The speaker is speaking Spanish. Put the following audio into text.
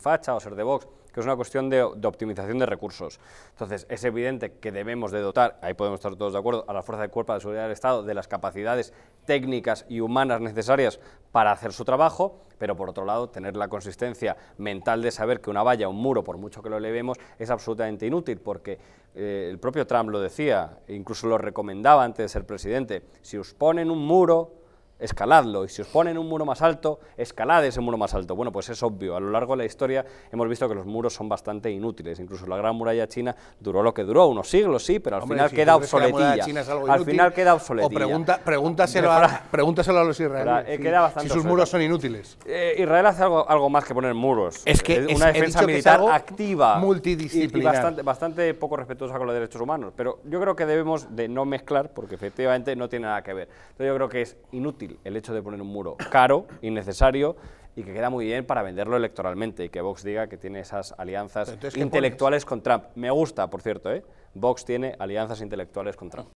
facha o ser de Vox, que es una cuestión de, optimización de recursos. Entonces, es evidente que debemos de dotar, ahí podemos estar todos de acuerdo, a la Fuerza de Cuerpo de Seguridad del Estado de las capacidades técnicas y humanas necesarias para hacer su trabajo, pero por otro lado, tener la consistencia mental de saber que una valla, un muro, por mucho que lo elevemos, es absolutamente inútil, porque eh, el propio Trump lo decía, incluso lo recomendaba antes de ser presidente, si os ponen un muro, escaladlo. Y si os ponen un muro más alto, escalad ese muro más alto. Bueno, pues es obvio. A lo largo de la historia hemos visto que los muros son bastante inútiles. Incluso la Gran Muralla China duró lo que duró, unos siglos, sí, pero al final queda obsoletilla. al final queda obsoletilla. O pregunta, pregúntaselo, a, los israelíes eh, si, sus muros son inútiles. Eh, Israel hace algo, más que poner muros. Es que eh, una defensa militar activa. Multidisciplinar. bastante, bastante, poco respetuosa con los derechos humanos. Pero yo creo que debemos de no mezclar, porque efectivamente no tiene nada que ver. Entonces yo creo que es inútil el hecho de poner un muro caro, innecesario, y que queda muy bien para venderlo electoralmente y que Vox diga que tiene esas alianzas intelectuales con Trump. Me gusta, por cierto, ¿eh? Vox tiene alianzas intelectuales con Trump.